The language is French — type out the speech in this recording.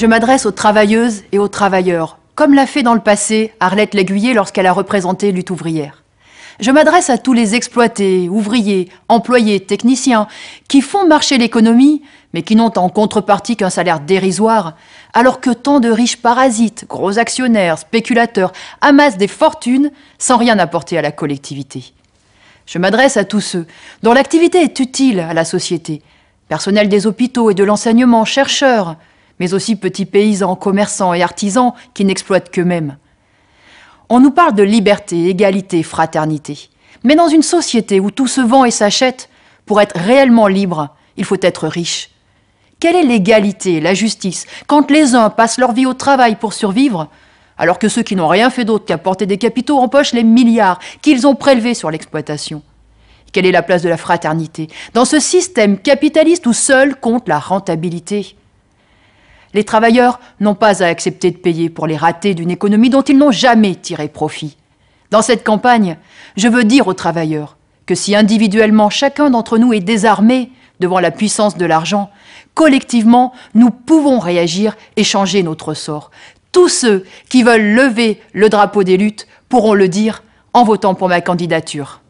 Je m'adresse aux travailleuses et aux travailleurs, comme l'a fait dans le passé Arlette Laguiller lorsqu'elle a représenté Lutte ouvrière. Je m'adresse à tous les exploités, ouvriers, employés, techniciens, qui font marcher l'économie, mais qui n'ont en contrepartie qu'un salaire dérisoire, alors que tant de riches parasites, gros actionnaires, spéculateurs, amassent des fortunes sans rien apporter à la collectivité. Je m'adresse à tous ceux dont l'activité est utile à la société, personnel des hôpitaux et de l'enseignement, chercheurs, mais aussi petits paysans, commerçants et artisans qui n'exploitent qu'eux-mêmes. On nous parle de liberté, égalité, fraternité. Mais dans une société où tout se vend et s'achète, pour être réellement libre, il faut être riche. Quelle est l'égalité, la justice, quand les uns passent leur vie au travail pour survivre, alors que ceux qui n'ont rien fait d'autre qu'apporter des capitaux empochent les milliards qu'ils ont prélevés sur l'exploitation Quelle est la place de la fraternité dans ce système capitaliste où seul compte la rentabilité les travailleurs n'ont pas à accepter de payer pour les ratés d'une économie dont ils n'ont jamais tiré profit. Dans cette campagne, je veux dire aux travailleurs que si individuellement chacun d'entre nous est désarmé devant la puissance de l'argent, collectivement, nous pouvons réagir et changer notre sort. Tous ceux qui veulent lever le drapeau des luttes pourront le dire en votant pour ma candidature.